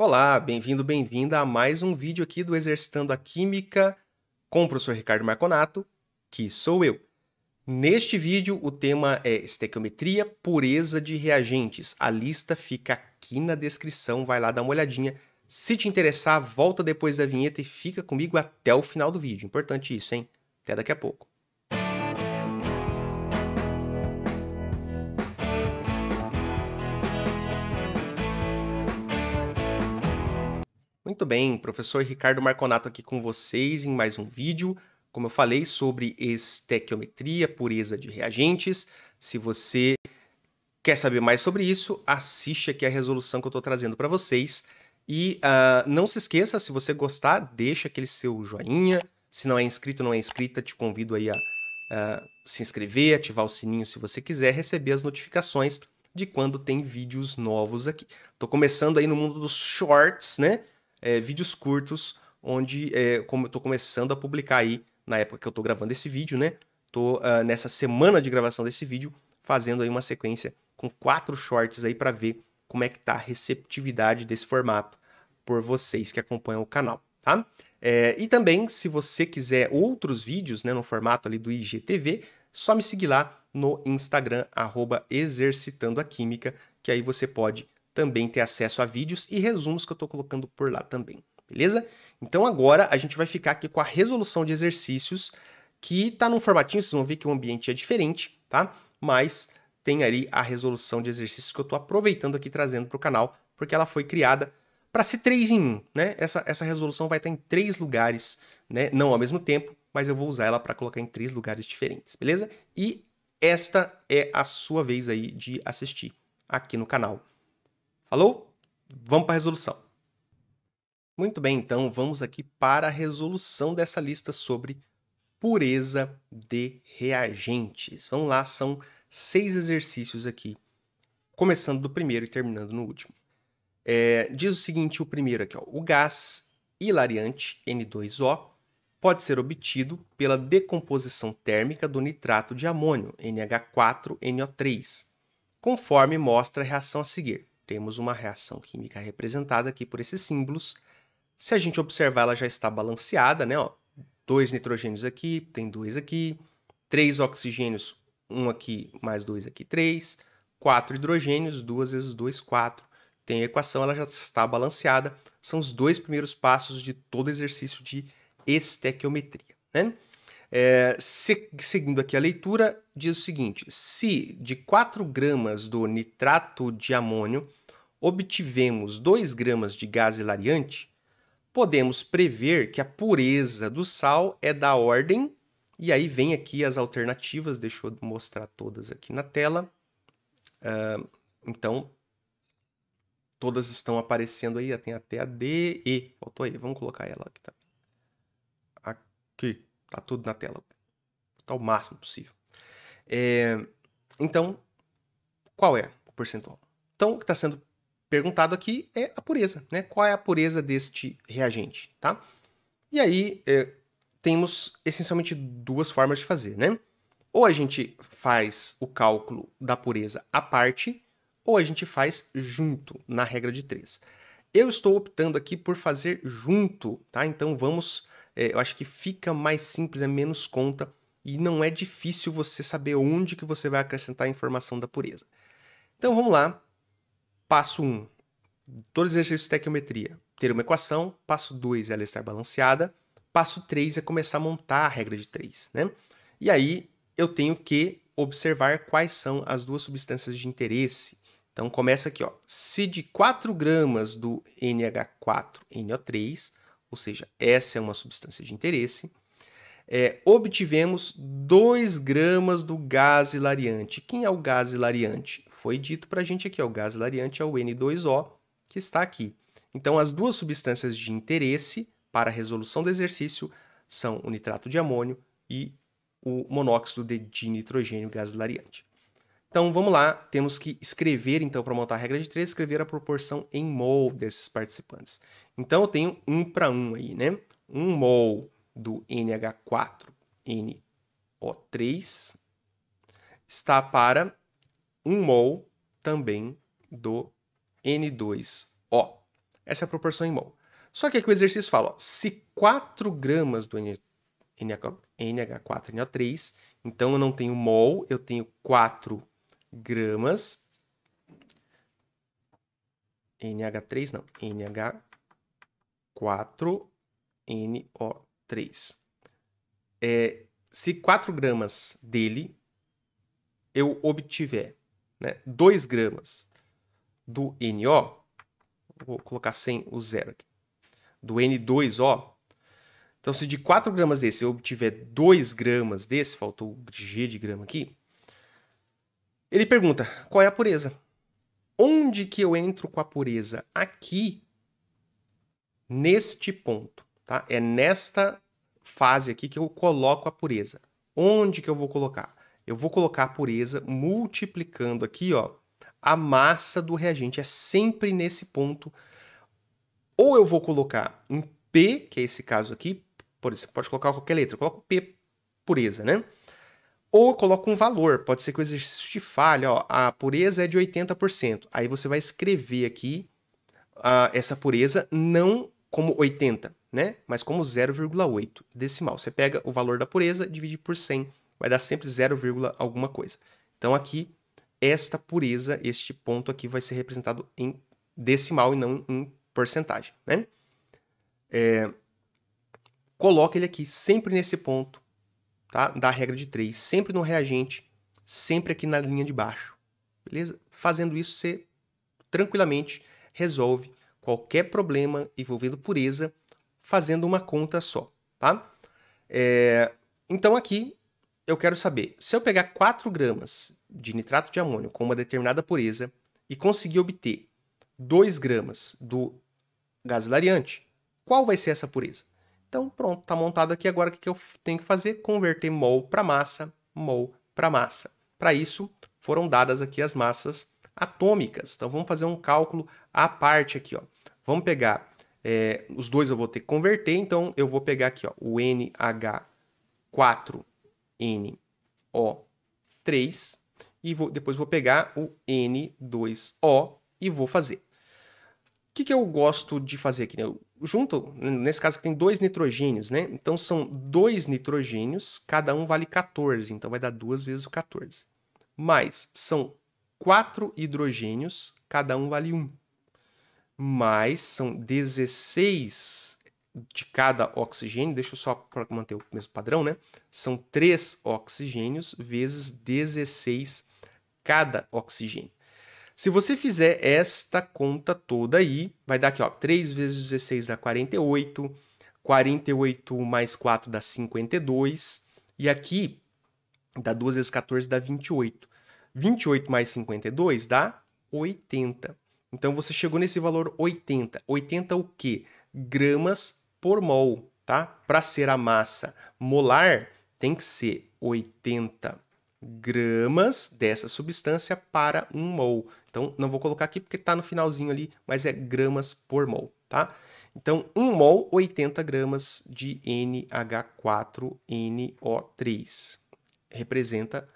Olá, bem-vindo, bem-vinda a mais um vídeo aqui do Exercitando a Química com o professor Ricardo Marconato, que sou eu. Neste vídeo, o tema é estequiometria, pureza de reagentes. A lista fica aqui na descrição, vai lá dar uma olhadinha. Se te interessar, volta depois da vinheta e fica comigo até o final do vídeo. Importante isso, hein? Até daqui a pouco. Muito bem, professor Ricardo Marconato aqui com vocês em mais um vídeo. Como eu falei sobre estequiometria, pureza de reagentes. Se você quer saber mais sobre isso, assiste aqui a resolução que eu estou trazendo para vocês. E uh, não se esqueça, se você gostar, deixa aquele seu joinha. Se não é inscrito, não é inscrita, te convido aí a uh, se inscrever, ativar o sininho se você quiser, receber as notificações de quando tem vídeos novos aqui. Tô começando aí no mundo dos shorts, né? é, vídeos curtos, onde é, como eu estou começando a publicar aí na época que eu estou gravando esse vídeo, né? Tô uh, nessa semana de gravação desse vídeo fazendo aí uma sequência com quatro shorts aí para ver como é que tá a receptividade desse formato por vocês que acompanham o canal, tá? É, e também, se você quiser outros vídeos, né, no formato ali do IGTV, só me seguir lá no Instagram, arroba Exercitando a Química, que aí você pode também ter acesso a vídeos e resumos que eu estou colocando por lá também, beleza? Então agora a gente vai ficar aqui com a resolução de exercícios que está num formatinho, vocês vão ver que o ambiente é diferente, tá? Mas tem ali a resolução de exercícios que eu estou aproveitando aqui trazendo para o canal, porque ela foi criada para ser três em um, né? Essa, essa resolução vai estar tá em três lugares, né? Não ao mesmo tempo, mas eu vou usar ela para colocar em três lugares diferentes, beleza? E esta é a sua vez aí de assistir aqui no canal. Falou? Vamos para a resolução. Muito bem, então vamos aqui para a resolução dessa lista sobre pureza de reagentes. Vamos lá, são seis exercícios aqui, começando do primeiro e terminando no último. É, diz o seguinte: o primeiro aqui, ó, o gás hilariante N2O pode ser obtido pela decomposição térmica do nitrato de amônio, NH4NO3, conforme mostra a reação a seguir temos uma reação química representada aqui por esses símbolos. Se a gente observar, ela já está balanceada, né? Ó, dois nitrogênios aqui, tem dois aqui, três oxigênios, um aqui, mais dois aqui, três, quatro hidrogênios, duas vezes dois, quatro. Tem a equação, ela já está balanceada. São os dois primeiros passos de todo exercício de estequiometria, né? É, se, seguindo aqui a leitura, diz o seguinte: se de 4 gramas do nitrato de amônio obtivemos 2 gramas de gás hilariante, podemos prever que a pureza do sal é da ordem. E aí vem aqui as alternativas, deixa eu mostrar todas aqui na tela. Uh, então, todas estão aparecendo aí, tem até a D, E, faltou aí, vamos colocar ela aqui. Tá? Aqui. Tá tudo na tela. Tá o máximo possível. É, então, qual é o percentual? Então, o que está sendo perguntado aqui é a pureza, né? Qual é a pureza deste reagente, tá? E aí, é, temos essencialmente duas formas de fazer, né? Ou a gente faz o cálculo da pureza à parte, ou a gente faz junto, na regra de 3. Eu estou optando aqui por fazer junto, tá? Então, vamos é, eu acho que fica mais simples, é menos conta e não é difícil você saber onde que você vai acrescentar a informação da pureza. Então vamos lá. Passo 1. Um, todos os exercícios de tequiometria. Ter uma equação. Passo 2, ela estar balanceada. Passo 3 é começar a montar a regra de 3, né? E aí eu tenho que observar quais são as duas substâncias de interesse. Então começa aqui, ó. Se de 4 gramas do NH4NO3 ou seja, essa é uma substância de interesse, é, obtivemos 2 gramas do gás hilariante. Quem é o gás hilariante? Foi dito para a gente aqui, ó, o gás hilariante é o N2O, que está aqui. Então, as duas substâncias de interesse para a resolução do exercício são o nitrato de amônio e o monóxido de dinitrogênio gás hilariante. Então vamos lá, temos que escrever, então, para montar a regra de 3, escrever a proporção em mol desses participantes. Então eu tenho 1 para 1 aí, né? 1 mol do NH4NO3 está para 1 mol também do N2O. Essa é a proporção em mol. Só que aqui o exercício fala, ó, se 4 gramas do NH, NH4NO3, então eu não tenho mol, eu tenho 4 gramas. NH3 não, NH4NO3. É, se 4 gramas dele eu obtiver né, 2 gramas do NO, vou colocar sem o zero aqui, do N2O, então se de 4 gramas desse eu obtiver 2 gramas desse, faltou G de grama aqui, ele pergunta: qual é a pureza? Onde que eu entro com a pureza? Aqui, neste ponto, tá? É nesta fase aqui que eu coloco a pureza. Onde que eu vou colocar? Eu vou colocar a pureza multiplicando aqui, ó, a massa do reagente. É sempre nesse ponto. Ou eu vou colocar um P, que é esse caso aqui, por exemplo, pode colocar qualquer letra, eu coloco P pureza, né? Ou eu coloco um valor, pode ser que o exercício te falhe, ó, a pureza é de 80%. Aí você vai escrever aqui uh, essa pureza não como 80, né? Mas como 0,8 decimal. Você pega o valor da pureza, divide por 100, vai dar sempre 0, alguma coisa. Então aqui, esta pureza, este ponto aqui vai ser representado em decimal e não em porcentagem, né? É, coloca ele aqui sempre nesse ponto tá? da regra de 3, sempre no reagente, sempre aqui na linha de baixo. Beleza? Fazendo isso, você tranquilamente resolve qualquer problema envolvendo pureza fazendo uma conta só, tá? É, então aqui eu quero saber, se eu pegar 4 gramas de nitrato de amônio com uma determinada pureza e conseguir obter 2 gramas do gás hilariante, qual vai ser essa pureza? Então pronto, está montado aqui. Agora o que eu tenho que fazer? Converter mol para massa, mol para massa. Para isso foram dadas aqui as massas atômicas. Então vamos fazer um cálculo à parte aqui. Ó. Vamos pegar é, os dois, eu vou ter que converter. Então eu vou pegar aqui ó, o NH4NO3 e vou, depois vou pegar o N2O e vou fazer que, que eu gosto de fazer aqui? Eu junto, nesse caso tem dois nitrogênios, né? Então são dois nitrogênios, cada um vale 14, então vai dar duas vezes o 14. Mais são quatro hidrogênios, cada um vale 1. Mais são 16 de cada oxigênio, deixa eu só para manter o mesmo padrão, né? São três oxigênios vezes 16 cada oxigênio. Se você fizer esta conta toda aí, vai dar aqui, ó, 3 vezes 16 dá 48, 48 mais 4 dá 52, e aqui dá 2 vezes 14 dá 28. 28 mais 52 dá 80. Então você chegou nesse valor 80. 80 o quê? Gramas por mol, tá? Para ser a massa molar, tem que ser 80 gramas dessa substância para um mol. Então, não vou colocar aqui porque está no finalzinho ali, mas é gramas por mol, tá? Então, 1 mol, 80 gramas de NH4NO3. Representa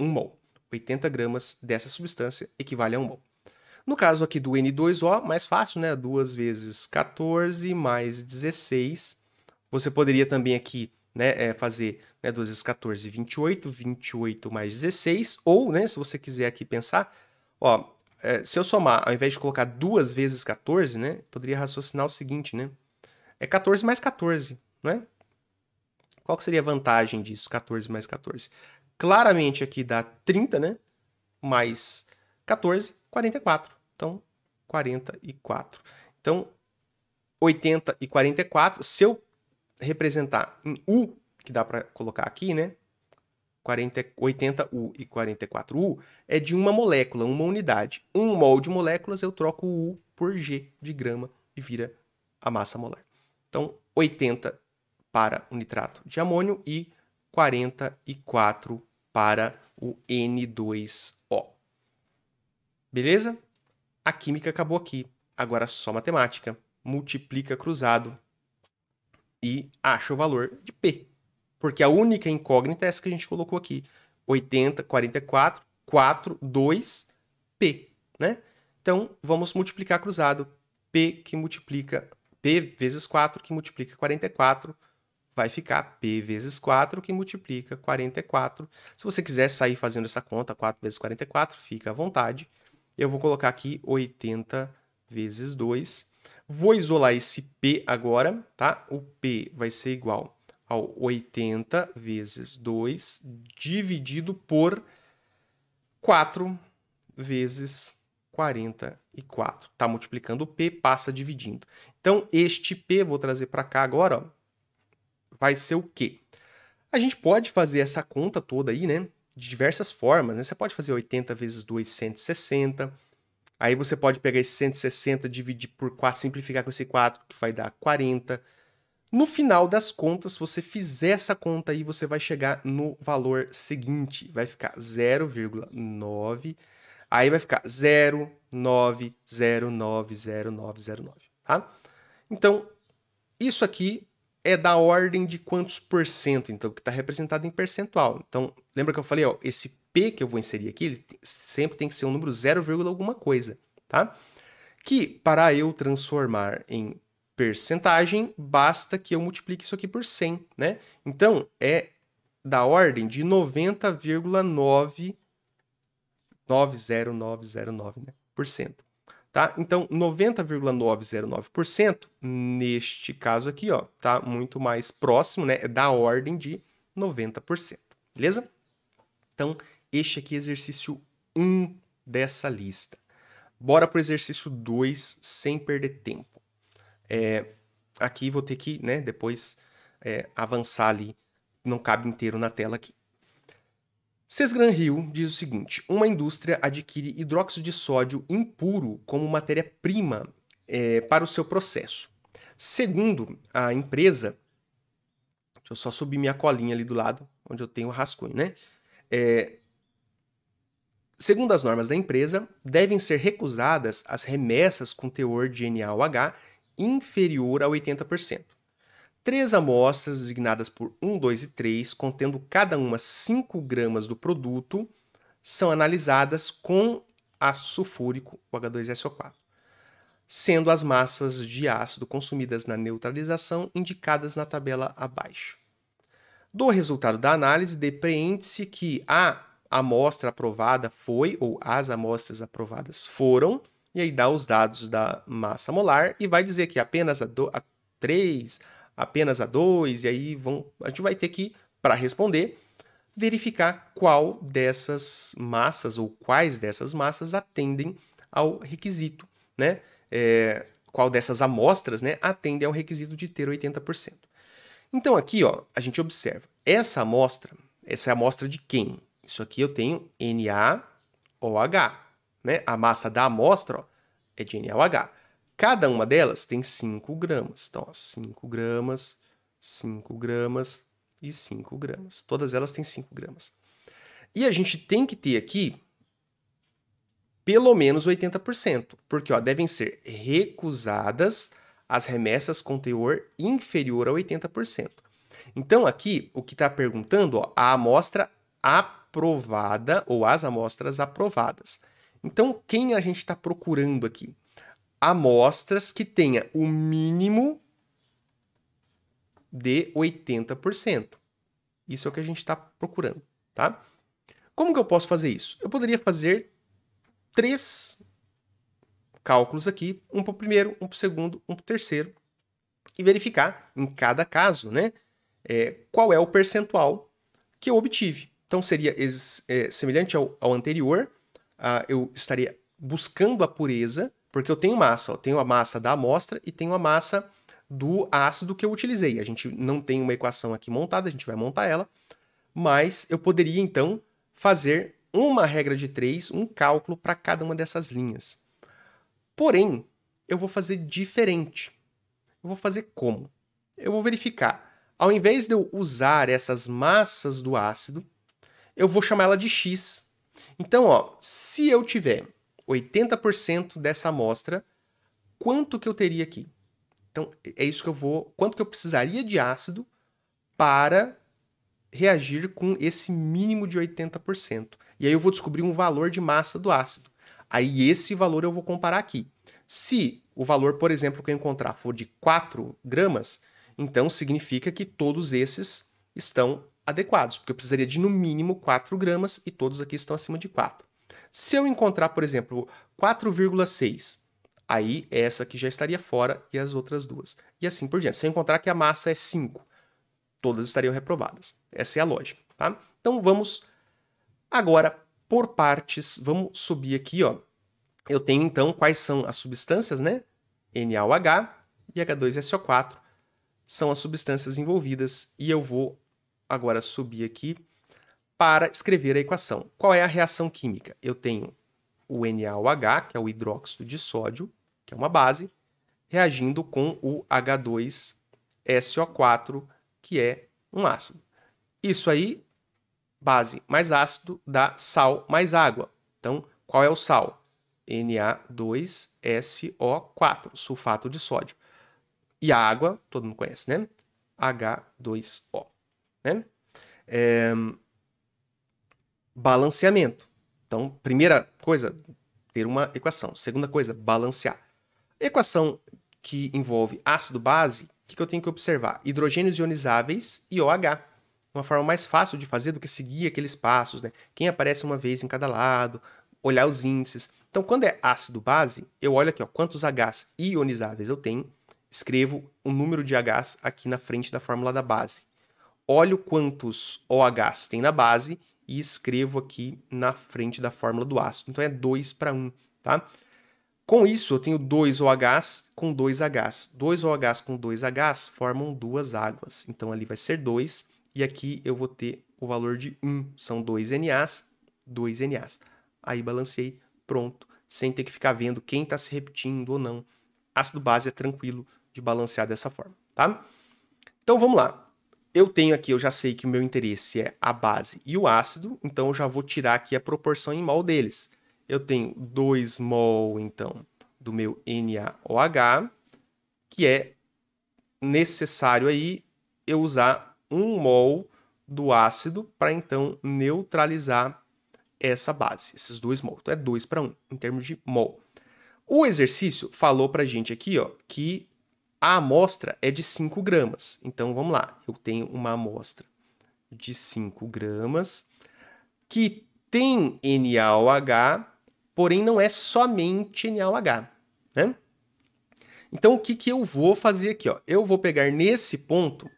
1 mol. 80 gramas dessa substância equivale a 1 mol. No caso aqui do N2O, mais fácil, né? 2 vezes 14 mais 16. Você poderia também aqui né, é fazer né, 2 vezes 14, 28, 28 mais 16, ou, né, se você quiser aqui pensar, ó, é, se eu somar, ao invés de colocar 2 vezes 14, né, poderia raciocinar o seguinte, né, é 14 mais 14, né? Qual seria a vantagem disso, 14 mais 14? Claramente aqui dá 30, né, mais 14, 44. Então, 44. Então, 80 e 44, se eu representar em U, que dá para colocar aqui, né? 40, 80U e 44U, é de uma molécula, uma unidade. Um mol de moléculas, eu troco o U por G de grama e vira a massa molar. Então, 80 para o nitrato de amônio e 44 para o N2O. Beleza? A química acabou aqui. Agora só matemática. Multiplica cruzado e acha o valor de P. Porque a única incógnita é essa que a gente colocou aqui: 80, 44, 4, 2, P. Né? Então, vamos multiplicar cruzado. P que multiplica P vezes 4 que multiplica 44 vai ficar P vezes 4 que multiplica 44. Se você quiser sair fazendo essa conta, 4 vezes 44, fica à vontade. Eu vou colocar aqui 80 vezes 2 Vou isolar esse P agora, tá? O P vai ser igual ao 80 vezes 2 dividido por 4 vezes 44. Está multiplicando o P, passa dividindo. Então, este P, vou trazer para cá agora, ó, vai ser o quê? A gente pode fazer essa conta toda aí, né? De diversas formas, né? Você pode fazer 80 vezes 2, 160. Aí você pode pegar esse 160, dividir por 4, simplificar com esse 4, que vai dar 40. No final das contas, se você fizer essa conta aí, você vai chegar no valor seguinte. Vai ficar 0,9. Aí vai ficar 0,9090909, tá? Então, isso aqui é da ordem de quantos por cento, então, que está representado em percentual. Então, lembra que eu falei, ó, esse P que eu vou inserir aqui, ele sempre tem que ser um número 0, alguma coisa, tá? Que para eu transformar em percentagem, basta que eu multiplique isso aqui por 100, né? Então, é da ordem de 90,9 né? Por cento. Tá? Então, 90,909% neste caso aqui, ó, tá muito mais próximo, né, é da ordem de 90%, beleza? Então, este aqui é exercício 1 dessa lista. Bora para o exercício 2 sem perder tempo. É, aqui vou ter que né, depois é, avançar ali, não cabe inteiro na tela aqui. Sesgran Hill diz o seguinte: uma indústria adquire hidróxido de sódio impuro como matéria-prima é, para o seu processo. Segundo a empresa, deixa eu só subir minha colinha ali do lado, onde eu tenho o rascunho, né? É, Segundo as normas da empresa, devem ser recusadas as remessas com teor de NaOH inferior a 80%. Três amostras designadas por 1, 2 e 3, contendo cada uma 5 gramas do produto, são analisadas com ácido sulfúrico, o H2SO4, sendo as massas de ácido consumidas na neutralização indicadas na tabela abaixo. Do resultado da análise, depreende-se que a a amostra aprovada foi, ou as amostras aprovadas foram, e aí dá os dados da massa molar e vai dizer que apenas a, do, a 3, apenas a 2, e aí vão, a gente vai ter que, para responder, verificar qual dessas massas ou quais dessas massas atendem ao requisito, né? É, qual dessas amostras né, atende ao requisito de ter 80%. Então aqui ó, a gente observa, essa amostra, essa é a amostra de quem? Isso aqui eu tenho NaOH, né? A massa da amostra ó, é de NaOH. Cada uma delas tem 5 gramas. Então, ó, 5 gramas, 5 gramas e 5 gramas. Todas elas têm 5 gramas. E a gente tem que ter aqui pelo menos 80%, porque ó, devem ser recusadas as remessas com teor inferior a 80%. Então, aqui, o que está perguntando, ó, a amostra AP, aprovada ou as amostras aprovadas. Então, quem a gente está procurando aqui? Amostras que tenha o mínimo de 80%. Isso é o que a gente está procurando, tá? Como que eu posso fazer isso? Eu poderia fazer três cálculos aqui, um para o primeiro, um para o segundo, um para o terceiro, e verificar em cada caso, né, é, qual é o percentual que eu obtive. Então seria é, semelhante ao, ao anterior, uh, eu estaria buscando a pureza, porque eu tenho massa, ó, tenho a massa da amostra e tenho a massa do ácido que eu utilizei. A gente não tem uma equação aqui montada, a gente vai montar ela, mas eu poderia então fazer uma regra de três, um cálculo para cada uma dessas linhas. Porém, eu vou fazer diferente. Eu vou fazer como? Eu vou verificar. Ao invés de eu usar essas massas do ácido, eu vou chamar ela de X. Então, ó, se eu tiver 80% dessa amostra, quanto que eu teria aqui? Então, é isso que eu vou. Quanto que eu precisaria de ácido para reagir com esse mínimo de 80%? E aí eu vou descobrir um valor de massa do ácido. Aí esse valor eu vou comparar aqui. Se o valor, por exemplo, que eu encontrar for de 4 gramas, então significa que todos esses estão adequados, porque eu precisaria de no mínimo 4 gramas e todos aqui estão acima de 4. Se eu encontrar, por exemplo, 4,6, aí essa aqui já estaria fora e as outras duas. E assim por diante. Se eu encontrar que a massa é 5, todas estariam reprovadas. Essa é a lógica, tá? Então vamos agora por partes, vamos subir aqui, ó. Eu tenho então quais são as substâncias, né? NaOH e H2SO4 são as substâncias envolvidas e eu vou agora subir aqui para escrever a equação. Qual é a reação química? Eu tenho o NaOH, que é o hidróxido de sódio, que é uma base, reagindo com o H2SO4, que é um ácido. Isso aí, base mais ácido dá sal mais água. Então, qual é o sal? Na2SO4, sulfato de sódio. E a água, todo mundo conhece, né? H2O né? É... Balanceamento. Então, primeira coisa, ter uma equação. Segunda coisa, balancear. Equação que envolve ácido-base, o que, que eu tenho que observar? Hidrogênios ionizáveis e OH. Uma forma mais fácil de fazer do que seguir aqueles passos, né? Quem aparece uma vez em cada lado, olhar os índices. Então, quando é ácido-base, eu olho aqui ó, quantos Hs ionizáveis eu tenho, escrevo o um número de Hs aqui na frente da fórmula da base olho quantos OHs tem na base e escrevo aqui na frente da fórmula do ácido. Então é 2 para 1, tá? Com isso, eu tenho 2 OHs com 2 Hs. 2 OHs com 2 Hs formam duas águas. Então ali vai ser 2 e aqui eu vou ter o valor de 1. Um. São 2 NAs, 2 NAs. Aí balancei, pronto, sem ter que ficar vendo quem está se repetindo ou não. Ácido base é tranquilo de balancear dessa forma, tá? Então vamos lá eu tenho aqui, eu já sei que o meu interesse é a base e o ácido, então eu já vou tirar aqui a proporção em mol deles. Eu tenho 2 mol, então, do meu NaOH, que é necessário aí eu usar 1 mol do ácido para então neutralizar essa base, esses dois mol. Então é 2 para 1 em termos de mol. O exercício falou para gente aqui ó, que a amostra é de 5 gramas. Então vamos lá, eu tenho uma amostra de 5 gramas que tem NaOH, porém não é somente NaOH, né? Então o que, que eu vou fazer aqui? Ó? Eu vou pegar nesse ponto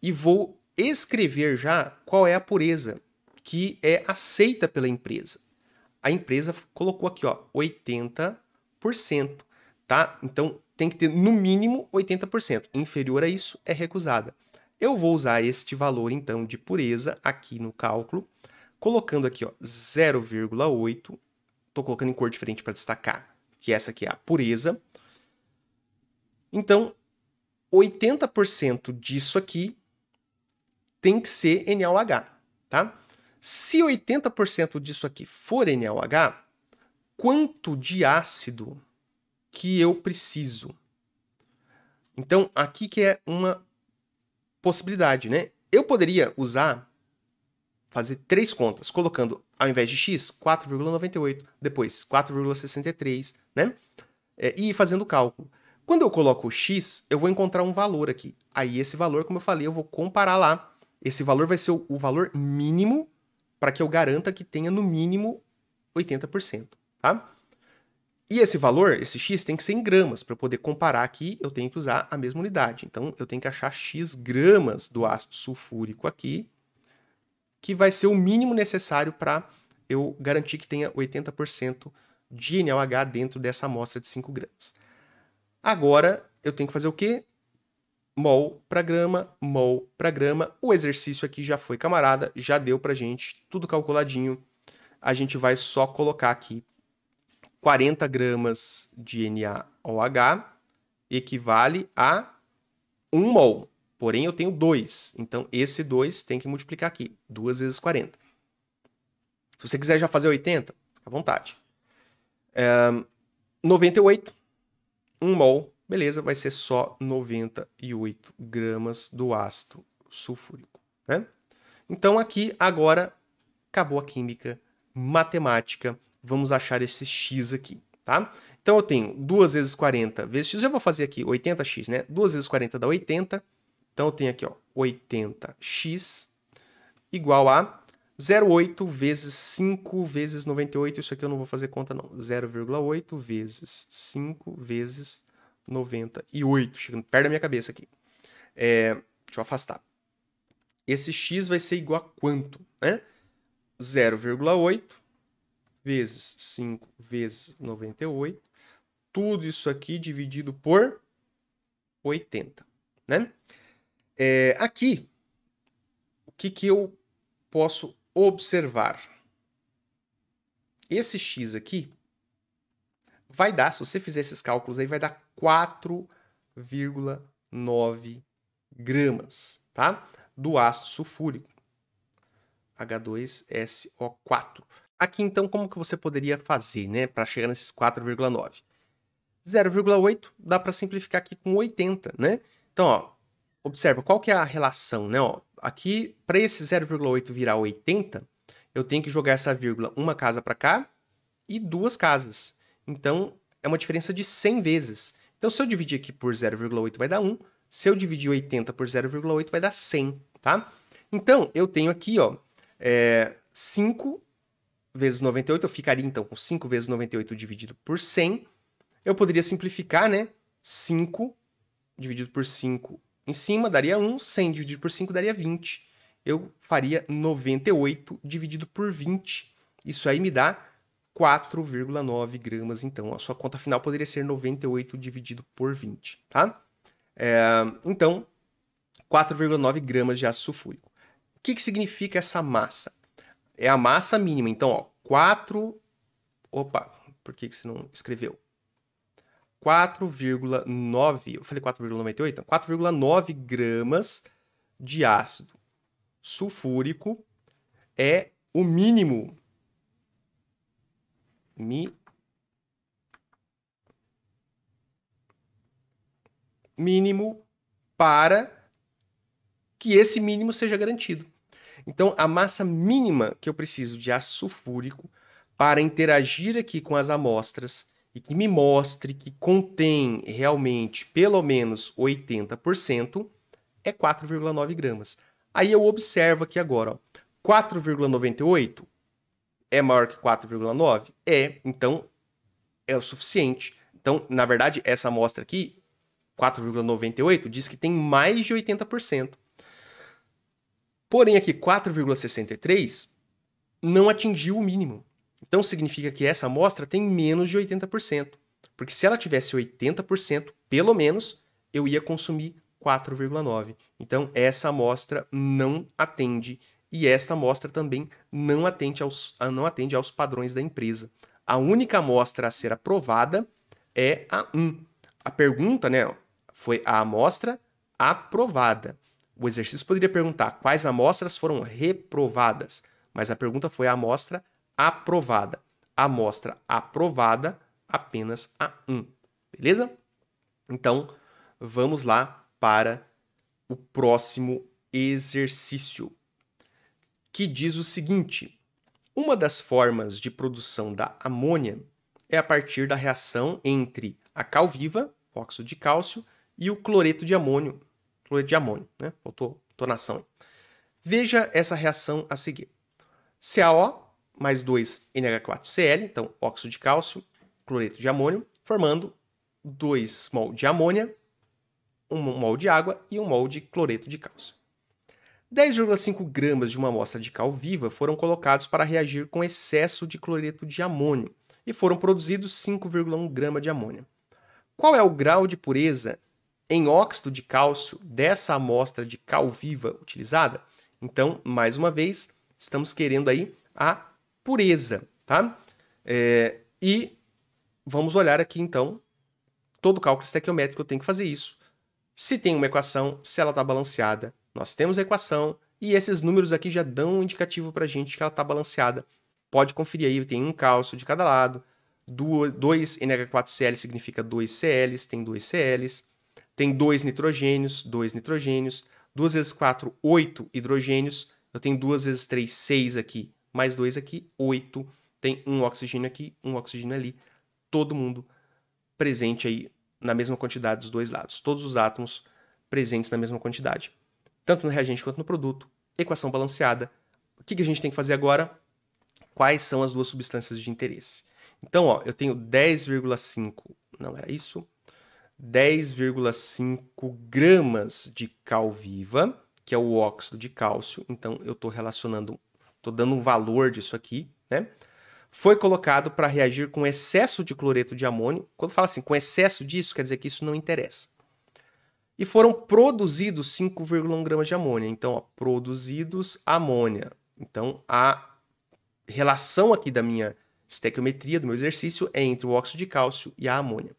e vou escrever já qual é a pureza que é aceita pela empresa. A empresa colocou aqui, ó, 80%, tá? Então tem que ter no mínimo 80%. Inferior a isso é recusada. Eu vou usar este valor então de pureza aqui no cálculo, colocando aqui 0,8. Estou colocando em cor diferente para destacar que essa aqui é a pureza. Então, 80% disso aqui tem que ser NaOH, tá? Se 80% disso aqui for NaOH, quanto de ácido que eu preciso. Então, aqui que é uma possibilidade, né? Eu poderia usar, fazer três contas, colocando ao invés de x, 4,98, depois 4,63, né? É, e fazendo o cálculo. Quando eu coloco o x, eu vou encontrar um valor aqui. Aí esse valor, como eu falei, eu vou comparar lá. Esse valor vai ser o, o valor mínimo para que eu garanta que tenha no mínimo 80%, tá? E esse valor, esse x, tem que ser em gramas. Para eu poder comparar aqui, eu tenho que usar a mesma unidade. Então, eu tenho que achar x gramas do ácido sulfúrico aqui, que vai ser o mínimo necessário para eu garantir que tenha 80% de NaOH dentro dessa amostra de 5 gramas. Agora, eu tenho que fazer o quê? Mol para grama, mol para grama. O exercício aqui já foi, camarada, já deu para gente, tudo calculadinho. A gente vai só colocar aqui 40 gramas de NaOH equivale a 1 mol. Porém, eu tenho 2. Então, esse 2 tem que multiplicar aqui. 2 vezes 40. Se você quiser já fazer 80, fica à vontade. É, 98, 1 mol. Beleza, vai ser só 98 gramas do ácido sulfúrico. Né? Então, aqui, agora, acabou a química matemática vamos achar esse x aqui, tá? Então eu tenho 2 vezes 40 vezes x, já vou fazer aqui 80x, né? 2 vezes 40 dá 80, então eu tenho aqui ó, 80x igual a 0,8 vezes 5 vezes 98, isso aqui eu não vou fazer conta não, 0,8 vezes 5 vezes 98, chegando perto da minha cabeça aqui. É, deixa eu afastar. Esse x vai ser igual a quanto, né? 0,8 vezes 5 vezes 98. Tudo isso aqui dividido por 80, né? É, aqui, o que, que eu posso observar? Esse x aqui vai dar, se você fizer esses cálculos aí, vai dar 4,9 gramas, tá? Do ácido sulfúrico, H2SO4. Aqui então, como que você poderia fazer, né, para chegar nesses 4,9? 0,8 dá para simplificar aqui com 80, né? Então, ó, observa qual que é a relação, né? Ó, aqui, para esse 0,8 virar 80, eu tenho que jogar essa vírgula uma casa para cá e duas casas. Então, é uma diferença de 100 vezes. Então, se eu dividir aqui por 0,8 vai dar 1, se eu dividir 80 por 0,8 vai dar 100, tá? Então, eu tenho aqui, ó, é, 5 vezes 98, eu ficaria então com 5 vezes 98 dividido por 100. Eu poderia simplificar, né? 5 dividido por 5 em cima daria 1, 100 dividido por 5 daria 20. Eu faria 98 dividido por 20. Isso aí me dá 4,9 gramas, então. A sua conta final poderia ser 98 dividido por 20, tá? É, então, 4,9 gramas de ácido sulfúrico. O que, que significa essa massa? é a massa mínima. Então, ó, 4. Opa, por que, que você não escreveu? 4,9. Eu falei 4,98? 4,9 gramas de ácido sulfúrico é o mínimo. Mi, mínimo para que esse mínimo seja garantido. Então, a massa mínima que eu preciso de ácido sulfúrico para interagir aqui com as amostras e que me mostre que contém realmente pelo menos 80% é 4,9 gramas. Aí eu observo aqui agora, 4,98 é maior que 4,9? É, então é o suficiente. Então, na verdade, essa amostra aqui, 4,98, diz que tem mais de 80%. Porém, aqui 4,63 não atingiu o mínimo. Então significa que essa amostra tem menos de 80%. Porque se ela tivesse 80%, pelo menos, eu ia consumir 4,9. Então essa amostra não atende e esta amostra também não atende aos, não atende aos padrões da empresa. A única amostra a ser aprovada é a 1. A pergunta, né, foi a amostra aprovada. O exercício poderia perguntar quais amostras foram reprovadas, mas a pergunta foi a amostra aprovada. A amostra aprovada, apenas a 1. Beleza? Então, vamos lá para o próximo exercício, que diz o seguinte: uma das formas de produção da amônia é a partir da reação entre a cal viva, óxido de cálcio, e o cloreto de amônio, cloreto de amônio, né? Faltou tonação. Veja essa reação a seguir. CaO mais 2 NH4Cl, então óxido de cálcio, cloreto de amônio, formando 2 mol de amônia, 1 mol de água e 1 mol de cloreto de cálcio. 10,5 gramas de uma amostra de cal viva foram colocados para reagir com excesso de cloreto de amônio e foram produzidos 5,1 grama de amônia. Qual é o grau de pureza em óxido de cálcio dessa amostra de cal viva utilizada? Então, mais uma vez, estamos querendo aí a pureza, tá? É, e vamos olhar aqui então, todo cálculo estequiométrico eu tenho que fazer isso. Se tem uma equação, se ela está balanceada, nós temos a equação e esses números aqui já dão um indicativo para a gente que ela está balanceada. Pode conferir aí, tem um cálcio de cada lado, 2 NH4Cl significa 2 Cls, tem 2 Cls, tem dois nitrogênios, dois nitrogênios, 2 vezes 4, 8 hidrogênios, eu tenho 2 vezes 3, 6 aqui, mais 2 aqui, 8, tem um oxigênio aqui, um oxigênio ali, todo mundo presente aí na mesma quantidade dos dois lados, todos os átomos presentes na mesma quantidade, tanto no reagente quanto no produto, equação balanceada. O que, que a gente tem que fazer agora? Quais são as duas substâncias de interesse? Então, ó, eu tenho 10,5, não era isso? 10,5 gramas de cal viva, que é o óxido de cálcio. Então, eu estou relacionando, estou dando um valor disso aqui, né? Foi colocado para reagir com excesso de cloreto de amônio. Quando fala assim, com excesso disso, quer dizer que isso não interessa. E foram produzidos 5,1 gramas de amônia. Então, ó, produzidos amônia. Então, a relação aqui da minha estequiometria, do meu exercício, é entre o óxido de cálcio e a amônia.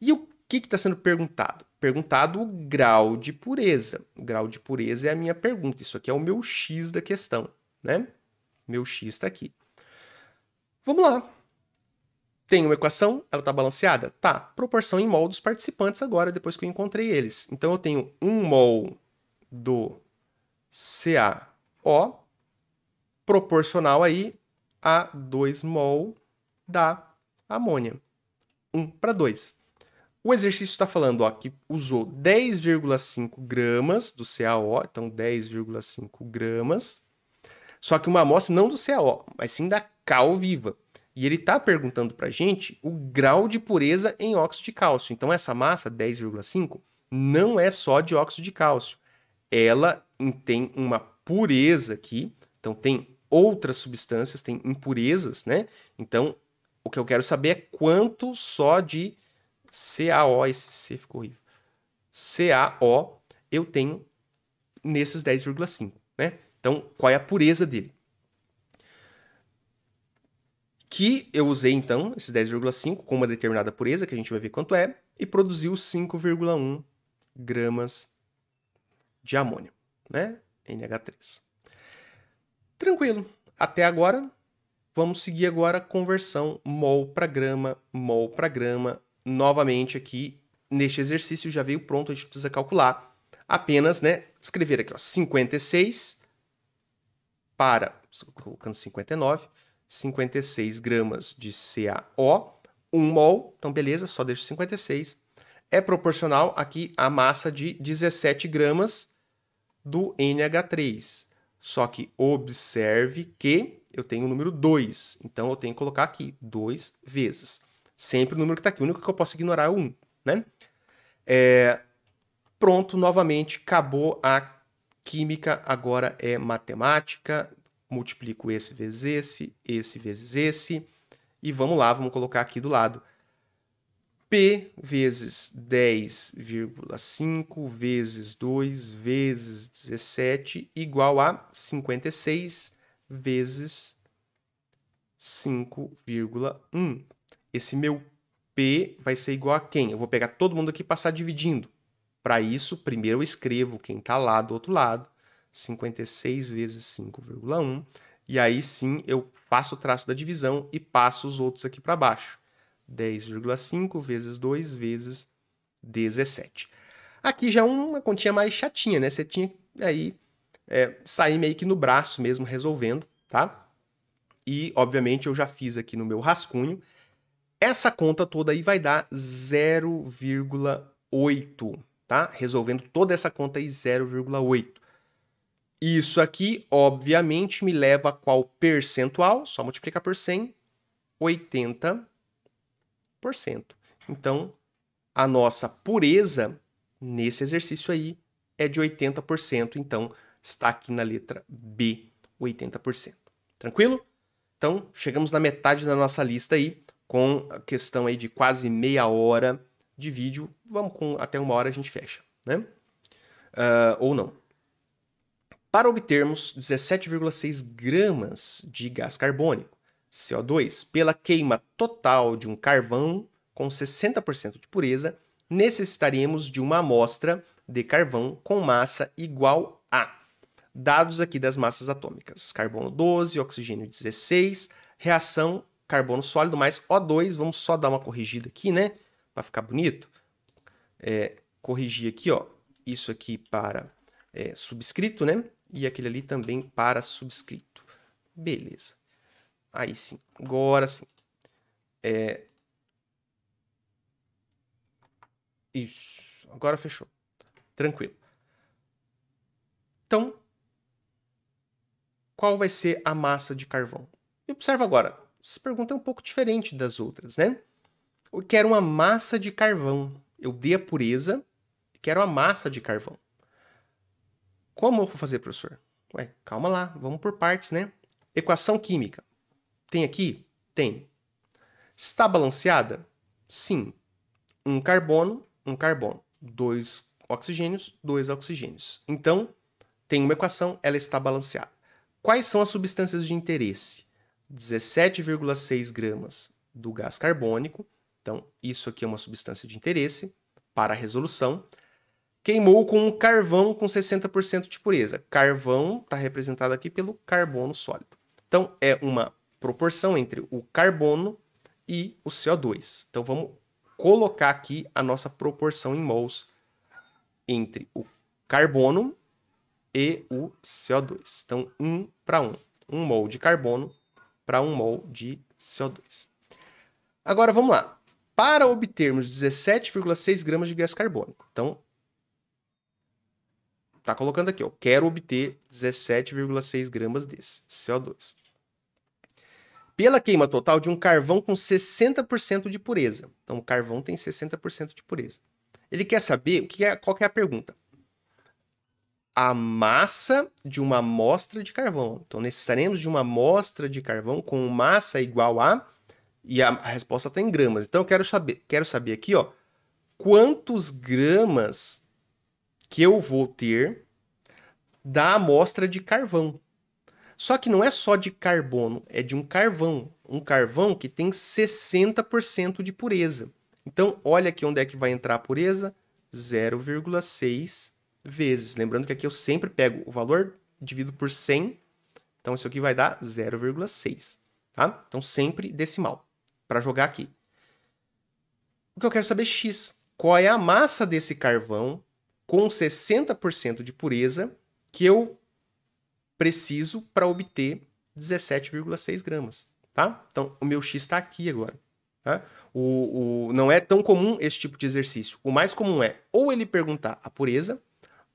E o que está sendo perguntado? Perguntado o grau de pureza. O grau de pureza é a minha pergunta. Isso aqui é o meu X da questão, né? Meu X está aqui. Vamos lá. Tem uma equação, ela está balanceada? Tá. Proporção em mol dos participantes agora, depois que eu encontrei eles. Então eu tenho 1 mol do CaO proporcional aí a 2 mol da amônia. 1 para 2. O exercício está falando ó, que usou 10,5 gramas do CaO, então 10,5 gramas, só que uma amostra não do CaO, mas sim da cal viva. E ele está perguntando para a gente o grau de pureza em óxido de cálcio. Então, essa massa, 10,5, não é só de óxido de cálcio. Ela tem uma pureza aqui, então tem outras substâncias, tem impurezas, né? Então, o que eu quero saber é quanto só de CAO, esse C ficou horrível. CAO, eu tenho nesses 10,5, né? Então, qual é a pureza dele? Que eu usei, então, esses 10,5 com uma determinada pureza, que a gente vai ver quanto é, e produziu 5,1 gramas de amônio, né? NH3. Tranquilo. Até agora, vamos seguir agora a conversão mol para grama, mol para grama, novamente aqui neste exercício, já veio pronto, a gente precisa calcular. Apenas, né, escrever aqui, ó, 56 para, estou colocando 59, 56 gramas de CaO, 1 mol, então beleza, só deixo 56. É proporcional aqui à massa de 17 gramas do NH3. Só que observe que eu tenho o número 2, então eu tenho que colocar aqui 2 vezes. Sempre o número que está aqui. O único que eu posso ignorar é o 1, né? É... Pronto, novamente, acabou a química, agora é matemática. Multiplico esse vezes esse, esse vezes esse. E vamos lá, vamos colocar aqui do lado. P vezes 10,5 vezes 2 vezes 17 igual a 56 vezes 5,1 esse meu P vai ser igual a quem? Eu vou pegar todo mundo aqui e passar dividindo. Para isso, primeiro eu escrevo quem está lá do outro lado, 56 vezes 5,1, e aí sim eu faço o traço da divisão e passo os outros aqui para baixo. 10,5 vezes 2 vezes 17. Aqui já é uma continha mais chatinha, né? Você tinha aí é, sair meio que no braço mesmo resolvendo, tá? E, obviamente, eu já fiz aqui no meu rascunho essa conta toda aí vai dar 0,8, tá? Resolvendo toda essa conta aí, 0,8. Isso aqui, obviamente, me leva a qual percentual? Só multiplicar por 100, 80%. Então, a nossa pureza nesse exercício aí é de 80%, então está aqui na letra B, 80%. Tranquilo? Então, chegamos na metade da nossa lista aí com a questão aí de quase meia hora de vídeo. Vamos com até uma hora a gente fecha, né? Uh, ou não. Para obtermos 17,6 gramas de gás carbônico, CO2, pela queima total de um carvão com 60% de pureza, necessitaríamos de uma amostra de carvão com massa igual a dados aqui das massas atômicas: carbono 12, oxigênio 16, reação carbono sólido mais O2. Vamos só dar uma corrigida aqui, né? Para ficar bonito. É, corrigir aqui, ó. Isso aqui para é, subscrito, né? E aquele ali também para subscrito. Beleza. Aí sim. Agora sim. É... Isso. Agora fechou. Tranquilo. Então, qual vai ser a massa de carvão? E observa agora. Essa pergunta é um pouco diferente das outras, né? Eu quero uma massa de carvão. Eu dei a pureza, quero a massa de carvão. Como eu vou fazer, professor? Ué, calma lá, vamos por partes, né? Equação química. Tem aqui? Tem. Está balanceada? Sim. Um carbono, um carbono. Dois oxigênios, dois oxigênios. Então, tem uma equação, ela está balanceada. Quais são as substâncias de interesse? 17,6 gramas do gás carbônico, então isso aqui é uma substância de interesse para a resolução. Queimou com um carvão com 60% de pureza. Carvão está representado aqui pelo carbono sólido. Então é uma proporção entre o carbono e o CO2. Então vamos colocar aqui a nossa proporção em mols entre o carbono e o CO2. Então 1 para 1. 1 mol de carbono para 1 mol de CO2. Agora vamos lá. Para obtermos 17,6 gramas de gás carbônico. Então, tá colocando aqui, ó, quero obter 17,6 gramas desse CO2. Pela queima total de um carvão com 60% de pureza. Então, o carvão tem 60% de pureza. Ele quer saber o que é, qual que é a pergunta a massa de uma amostra de carvão. Então, necessitaremos de uma amostra de carvão com massa igual a. E a, a resposta está em gramas. Então, eu quero saber, quero saber aqui, ó, quantos gramas que eu vou ter da amostra de carvão. Só que não é só de carbono, é de um carvão. Um carvão que tem 60% de pureza. Então, olha aqui onde é que vai entrar a pureza: 0,6 vezes. Lembrando que aqui eu sempre pego o valor, divido por 100, então isso aqui vai dar 0,6, tá? Então sempre decimal para jogar aqui. O que eu quero saber é x. Qual é a massa desse carvão com 60% de pureza que eu preciso para obter 17,6 gramas, tá? Então o meu x está aqui agora. Tá? O, o, não é tão comum esse tipo de exercício. O mais comum é ou ele perguntar a pureza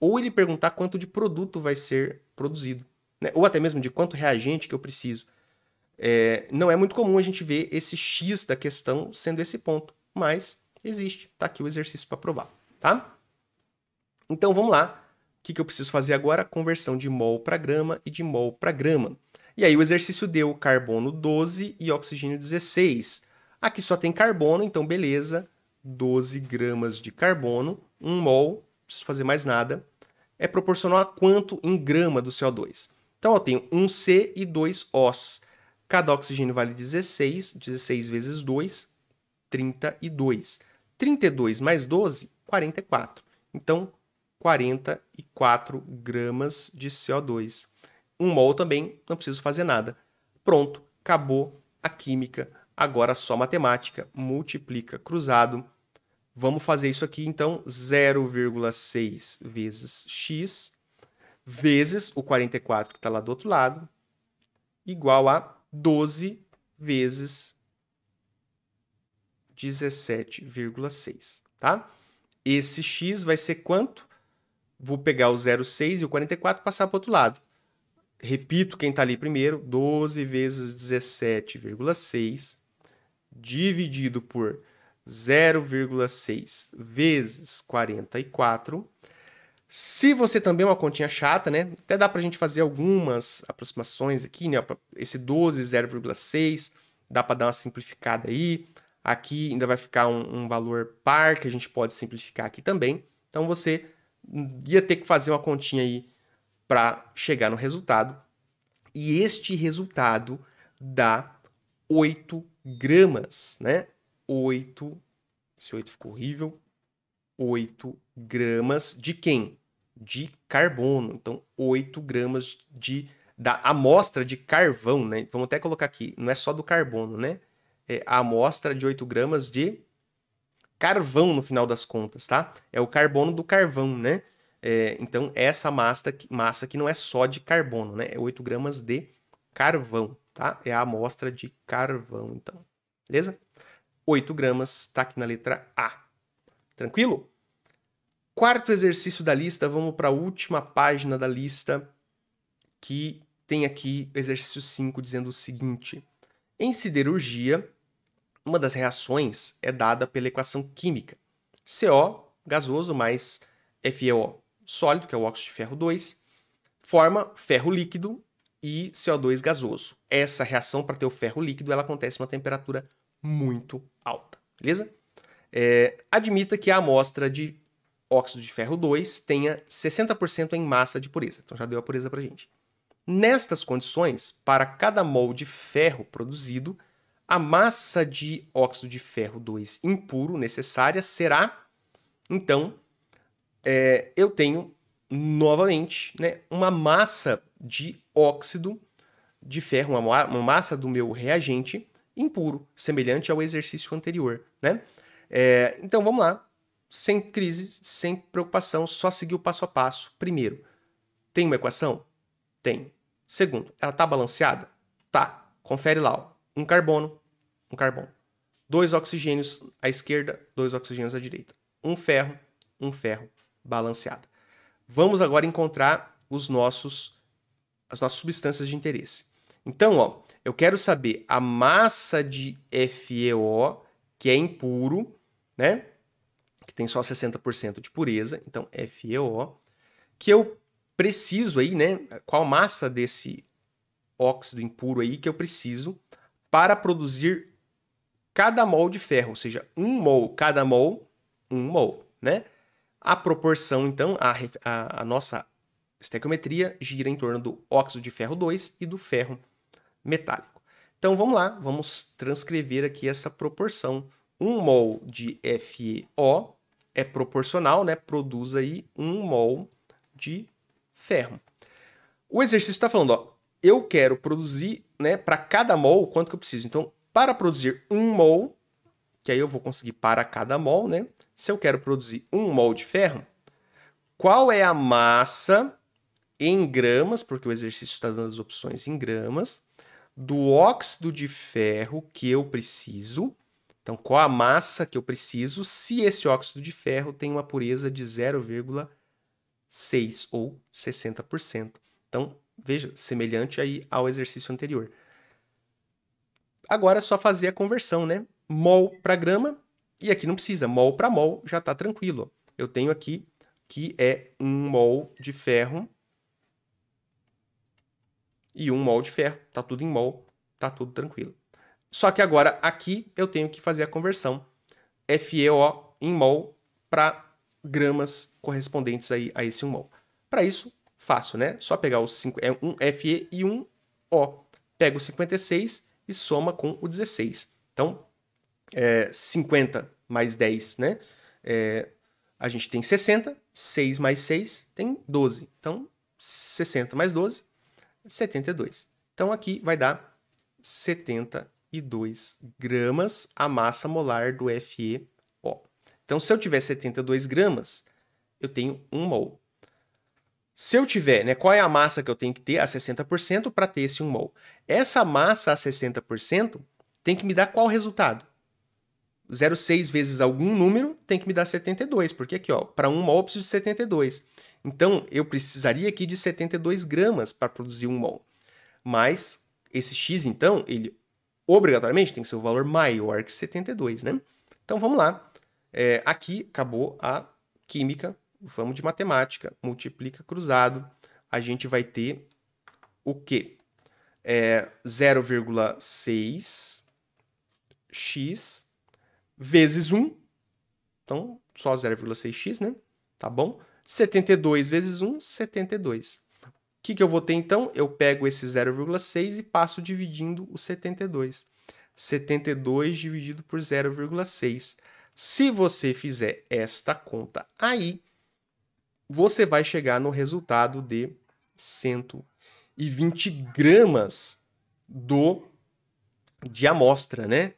ou ele perguntar quanto de produto vai ser produzido, né? ou até mesmo de quanto reagente que eu preciso. É, não é muito comum a gente ver esse X da questão sendo esse ponto, mas existe. Está aqui o exercício para provar, tá? Então vamos lá. O que, que eu preciso fazer agora? Conversão de mol para grama e de mol para grama. E aí o exercício deu carbono 12 e oxigênio 16. Aqui só tem carbono, então beleza. 12 gramas de carbono, 1 mol, não preciso fazer mais nada é proporcional a quanto em grama do CO2. Então eu tenho um c e dois Os. Cada oxigênio vale 16, 16 vezes 2, 32. 32 mais 12, 44. Então, 44 gramas de CO2. Um mol também, não preciso fazer nada. Pronto, acabou a química. Agora só matemática. Multiplica cruzado Vamos fazer isso aqui, então, 0,6 vezes x vezes o 44 que está lá do outro lado, igual a 12 vezes 17,6, tá? Esse x vai ser quanto? Vou pegar o 0,6 e o 44 e passar para o outro lado. Repito quem está ali primeiro, 12 vezes 17,6 dividido por 0,6 vezes 44. Se você também é uma continha chata, né? Até dá para a gente fazer algumas aproximações aqui, né? Esse 12, 0,6, dá para dar uma simplificada aí. Aqui ainda vai ficar um, um, valor par que a gente pode simplificar aqui também. Então você ia ter que fazer uma continha aí para chegar no resultado. E este resultado dá 8 gramas, né? 8. Esse 8 ficou horrível. 8 gramas de quem? De carbono. Então, 8 gramas de da amostra de carvão, né? Vamos até colocar aqui, não é só do carbono, né? É a amostra de 8 gramas de carvão no final das contas, tá? É o carbono do carvão, né? É, então, essa massa, massa aqui não é só de carbono, né? É 8 gramas de carvão, tá? É a amostra de carvão, então. Beleza? 8 gramas, está aqui na letra A. Tranquilo? Quarto exercício da lista, vamos para a última página da lista, que tem aqui o exercício 5 dizendo o seguinte: Em siderurgia, uma das reações é dada pela equação química CO, gasoso, mais FeO, sólido, que é o óxido de ferro 2, forma ferro líquido e CO2 gasoso. Essa reação para ter o ferro líquido ela acontece a uma temperatura muito alta, beleza? É, admita que a amostra de óxido de ferro 2 tenha 60% em massa de pureza. Então já deu a pureza para gente. Nestas condições, para cada mol de ferro produzido, a massa de óxido de ferro 2 impuro necessária será, então, é, eu tenho novamente né, uma massa de óxido de ferro, uma, uma massa do meu reagente impuro, semelhante ao exercício anterior, né? É, então vamos lá, sem crise, sem preocupação, só seguir o passo a passo. Primeiro, tem uma equação? Tem. Segundo, ela está balanceada? Tá. Confere lá, ó. um carbono, um carbono, dois oxigênios à esquerda, dois oxigênios à direita, um ferro, um ferro, balanceada. Vamos agora encontrar os nossos as nossas substâncias de interesse. Então, ó, eu quero saber a massa de FeO, que é impuro, né? Que tem só 60% de pureza, então FeO, que eu preciso aí, né? Qual massa desse óxido impuro aí que eu preciso para produzir cada mol de ferro, ou seja, um mol cada mol, um mol, né? A proporção, então, a, a, a nossa estequiometria gira em torno do óxido de ferro 2 e do ferro 2 metálico. Então vamos lá, vamos transcrever aqui essa proporção. 1 mol de FeO é proporcional, né? Produz aí 1 mol de ferro. O exercício está falando, ó, eu quero produzir, né, para cada mol, quanto que eu preciso. Então, para produzir 1 mol, que aí eu vou conseguir para cada mol, né? Se eu quero produzir 1 mol de ferro, qual é a massa em gramas, porque o exercício está dando as opções em gramas, do óxido de ferro que eu preciso. Então, qual a massa que eu preciso se esse óxido de ferro tem uma pureza de 0,6 ou 60%. Então, veja, semelhante aí ao exercício anterior. Agora é só fazer a conversão, né? Mol para grama, e aqui não precisa, mol para mol já está tranquilo. Eu tenho aqui que é um mol de ferro e um mol de ferro, tá tudo em mol, tá tudo tranquilo. Só que agora aqui eu tenho que fazer a conversão FeO em mol para gramas correspondentes aí a esse 1 mol. Para isso, fácil, né? Só pegar os 5, é um Fe e um O. Pega o 56 e soma com o 16. Então, é, 50 mais 10, né? É, a gente tem 60, 6 mais 6 tem 12. Então, 60 mais 12, 72. Então aqui vai dar 72 gramas a massa molar do FeO. Então se eu tiver 72 gramas, eu tenho 1 mol. Se eu tiver, né, qual é a massa que eu tenho que ter a 60% para ter esse 1 mol? Essa massa a 60% tem que me dar qual resultado? 0,6 vezes algum número tem que me dar 72, porque aqui, ó, para 1 mol eu preciso de 72. Então eu precisaria aqui de 72 gramas para produzir um mol. Mas esse x, então, ele obrigatoriamente tem que ser o um valor maior que 72, né? Então vamos lá. É, aqui acabou a química, vamos de matemática. Multiplica cruzado, a gente vai ter o quê? É 0,6x vezes 1. Então, só 0,6x, né? Tá bom? 72 vezes 1, 72. O que, que eu vou ter então? Eu pego esse 0,6 e passo dividindo o 72. 72 dividido por 0,6. Se você fizer esta conta aí, você vai chegar no resultado de 120 gramas do, de amostra, né?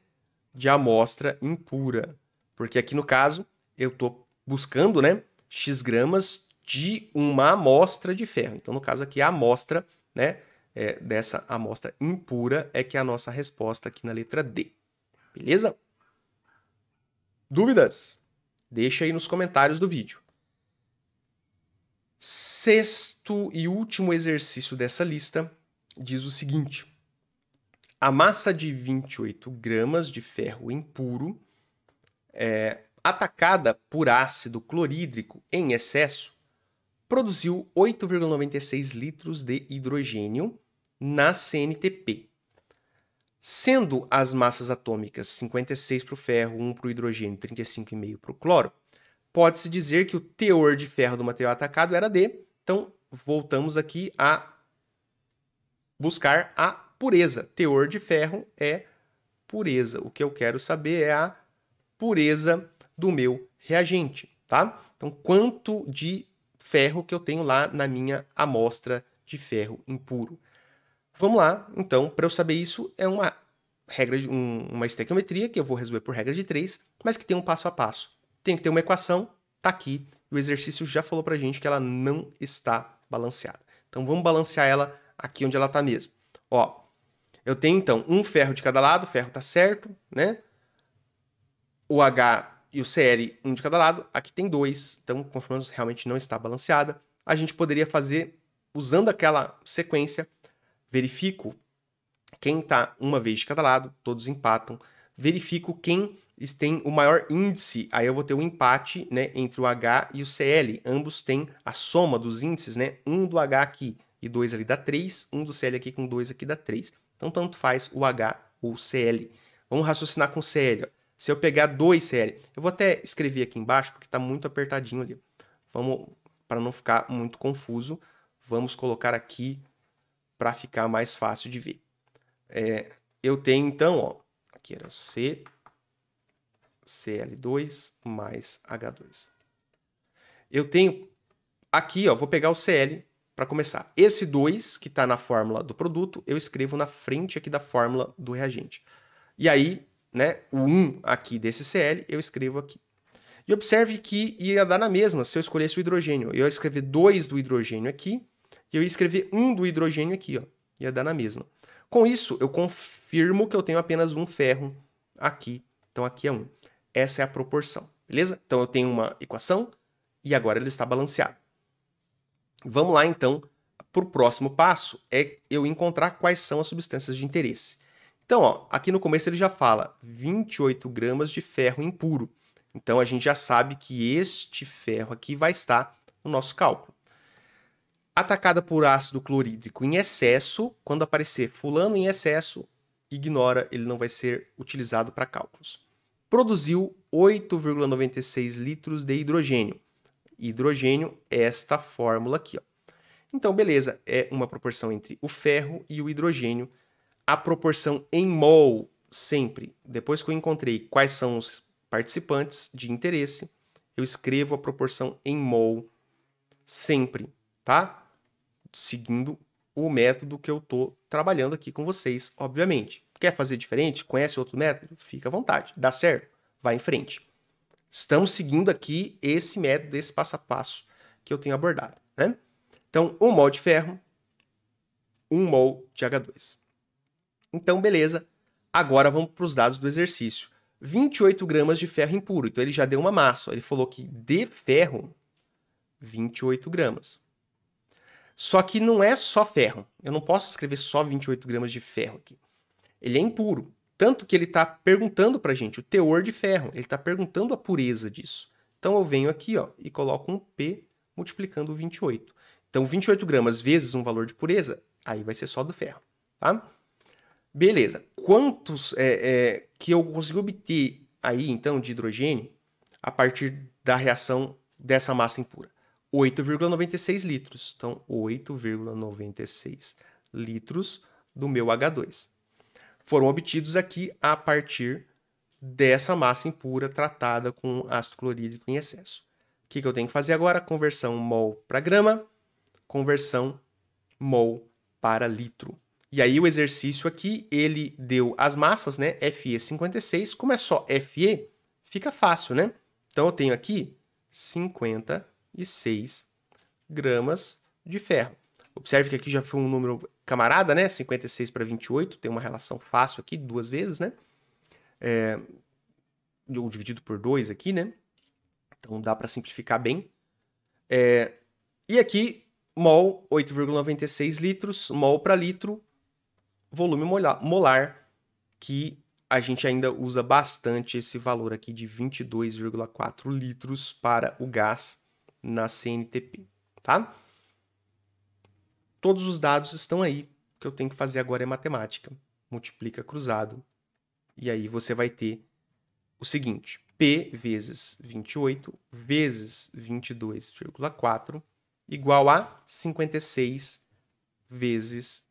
De amostra impura. Porque aqui no caso, eu estou buscando, né? x gramas de uma amostra de ferro. Então, no caso aqui, a amostra né, é, dessa amostra impura é que é a nossa resposta aqui na letra D. Beleza? Dúvidas? Deixa aí nos comentários do vídeo. Sexto e último exercício dessa lista diz o seguinte: a massa de 28 gramas de ferro impuro é, atacada por ácido clorídrico em excesso, produziu 8,96 litros de hidrogênio na CNTP, sendo as massas atômicas 56 para o ferro, 1 para o hidrogênio, e 35,5 para o cloro. Pode-se dizer que o teor de ferro do material atacado era D, então voltamos aqui a buscar a pureza. Teor de ferro é pureza. O que eu quero saber é a pureza do meu reagente, tá? Então, quanto de ferro que eu tenho lá na minha amostra de ferro impuro. Vamos lá, então, para eu saber isso, é uma regra de, um, uma estequiometria que eu vou resolver por regra de 3, mas que tem um passo a passo. Tem que ter uma equação, tá aqui, o exercício já falou a gente que ela não está balanceada. Então vamos balancear ela aqui onde ela está mesmo. Ó, eu tenho então um ferro de cada lado, o ferro tá certo, né? O H e o CL um de cada lado, aqui tem dois, então conformando realmente não está balanceada, a gente poderia fazer, usando aquela sequência, verifico quem está uma vez de cada lado, todos empatam, verifico quem tem o maior índice, aí eu vou ter o um empate né, entre o H e o CL, ambos têm a soma dos índices, né, um do H aqui e dois ali dá 3, um do CL aqui com dois aqui dá 3. Então tanto faz o H ou o CL. Vamos raciocinar com o CL. Ó. Se eu pegar 2CL, eu vou até escrever aqui embaixo porque está muito apertadinho ali. Vamos, para não ficar muito confuso, vamos colocar aqui para ficar mais fácil de ver. É, eu tenho então, ó, aqui era o C, CL2 mais H2. Eu tenho aqui, ó, vou pegar o CL para começar. Esse 2 que está na fórmula do produto, eu escrevo na frente aqui da fórmula do reagente. E aí né, o 1 aqui desse Cl, eu escrevo aqui. E observe que ia dar na mesma se eu escolhesse o hidrogênio. Eu ia escrever 2 do hidrogênio aqui, e eu ia escrever 1 do hidrogênio aqui, ó. Ia dar na mesma. Com isso, eu confirmo que eu tenho apenas um ferro aqui. Então aqui é 1. Essa é a proporção, beleza? Então eu tenho uma equação e agora ela está balanceada. Vamos lá então para o próximo passo, é eu encontrar quais são as substâncias de interesse. Então, ó, aqui no começo ele já fala 28 gramas de ferro impuro. Então, a gente já sabe que este ferro aqui vai estar no nosso cálculo. Atacada por ácido clorídrico em excesso, quando aparecer fulano em excesso, ignora, ele não vai ser utilizado para cálculos. Produziu 8,96 litros de hidrogênio. Hidrogênio, esta fórmula aqui. Ó. Então, beleza, é uma proporção entre o ferro e o hidrogênio a proporção em mol sempre, depois que eu encontrei quais são os participantes de interesse, eu escrevo a proporção em mol sempre, tá? Seguindo o método que eu tô trabalhando aqui com vocês, obviamente. Quer fazer diferente? Conhece outro método? Fica à vontade. Dá certo? Vai em frente. Estamos seguindo aqui esse método, esse passo a passo que eu tenho abordado, né? Então, um mol de ferro, um mol de H2. Então, beleza. Agora vamos para os dados do exercício. 28 gramas de ferro impuro. Então, ele já deu uma massa. Ele falou que de ferro, 28 gramas. Só que não é só ferro. Eu não posso escrever só 28 gramas de ferro aqui. Ele é impuro. Tanto que ele está perguntando para a gente o teor de ferro. Ele está perguntando a pureza disso. Então eu venho aqui ó, e coloco um P multiplicando 28. Então 28 gramas vezes um valor de pureza, aí vai ser só do ferro. Tá? Beleza. Quantos é, é, que eu consegui obter aí, então, de hidrogênio a partir da reação dessa massa impura? 8,96 litros. Então, 8,96 litros do meu H2. Foram obtidos aqui a partir dessa massa impura tratada com ácido clorídrico em excesso. O que, que eu tenho que fazer agora? Conversão mol para grama, conversão mol para litro. E aí o exercício aqui, ele deu as massas, né? FE56, como é só FE, fica fácil, né? Então eu tenho aqui 56 gramas de ferro. Observe que aqui já foi um número camarada, né? 56 para 28, tem uma relação fácil aqui, duas vezes, né? É, ou dividido por 2 aqui, né? Então dá para simplificar bem. É, e aqui, mol 8,96 litros, mol para litro, volume molar, que a gente ainda usa bastante esse valor aqui de 22,4 litros para o gás na CNTP, tá? Todos os dados estão aí. O que eu tenho que fazer agora é matemática. Multiplica cruzado. E aí você vai ter o seguinte: P vezes 28 vezes 22,4 igual a 56 vezes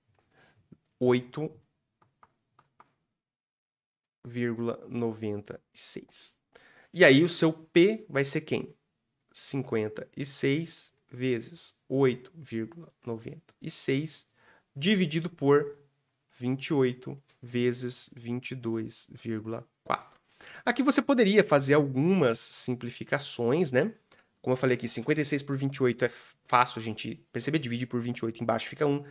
8,96. E aí o seu P vai ser quem? 56 vezes 8,96 dividido por 28 vezes 22,4. Aqui você poderia fazer algumas simplificações, né? Como eu falei aqui, 56 por 28 é fácil a gente perceber, divide por 28 embaixo fica 1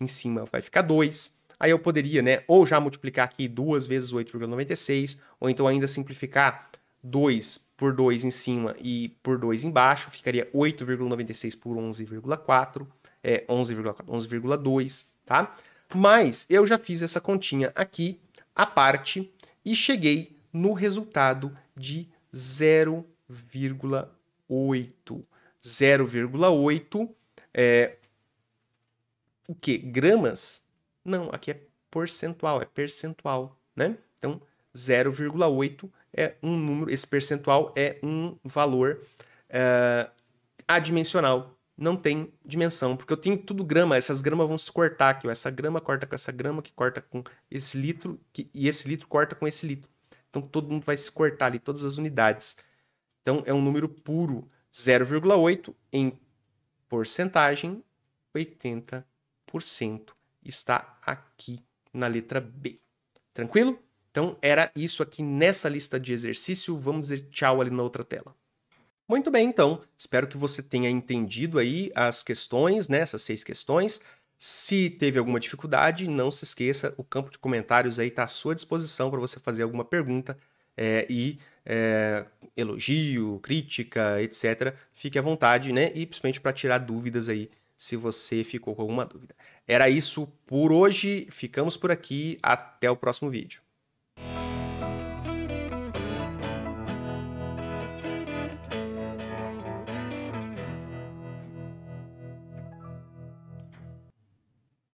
em cima vai ficar 2. Aí eu poderia, né, ou já multiplicar aqui 2 vezes 8,96, ou então ainda simplificar 2 por 2 em cima e por 2 embaixo, ficaria 8,96 por 11,4, é 11,2, tá? Mas eu já fiz essa continha aqui, à parte, e cheguei no resultado de 0,8. 0,8 é, o que Gramas? Não, aqui é porcentual, é percentual, né? Então, 0,8 é um número, esse percentual é um valor uh, adimensional. Não tem dimensão, porque eu tenho tudo grama, essas gramas vão se cortar aqui, ó, essa grama corta com essa grama, que corta com esse litro, que, e esse litro corta com esse litro. Então todo mundo vai se cortar ali, todas as unidades. Então é um número puro, 0,8 em porcentagem, 80 está aqui na letra B. Tranquilo? Então era isso aqui nessa lista de exercício. Vamos dizer tchau ali na outra tela. Muito bem, então. Espero que você tenha entendido aí as questões, né? Essas seis questões. Se teve alguma dificuldade, não se esqueça, o campo de comentários aí está à sua disposição para você fazer alguma pergunta é, e é, elogio, crítica, etc. Fique à vontade, né? E principalmente para tirar dúvidas aí se você ficou com alguma dúvida. Era isso por hoje, ficamos por aqui, até o próximo vídeo.